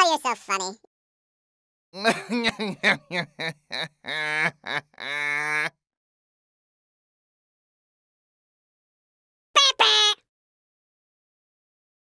Ah, you're so funny.